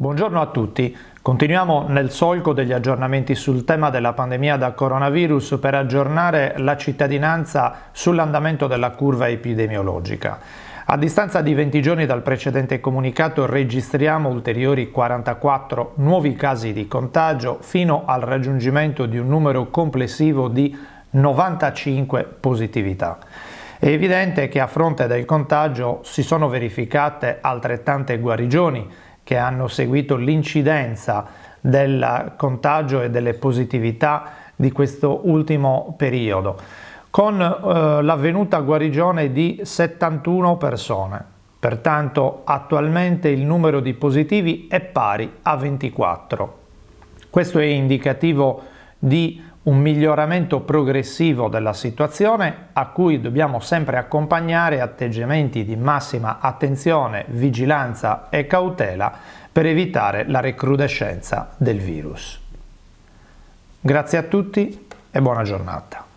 Buongiorno a tutti. Continuiamo nel solco degli aggiornamenti sul tema della pandemia da coronavirus per aggiornare la cittadinanza sull'andamento della curva epidemiologica. A distanza di 20 giorni dal precedente comunicato registriamo ulteriori 44 nuovi casi di contagio fino al raggiungimento di un numero complessivo di 95 positività. È evidente che a fronte del contagio si sono verificate altrettante guarigioni che hanno seguito l'incidenza del contagio e delle positività di questo ultimo periodo, con eh, l'avvenuta guarigione di 71 persone. Pertanto attualmente il numero di positivi è pari a 24. Questo è indicativo di un miglioramento progressivo della situazione a cui dobbiamo sempre accompagnare atteggiamenti di massima attenzione, vigilanza e cautela per evitare la recrudescenza del virus. Grazie a tutti e buona giornata.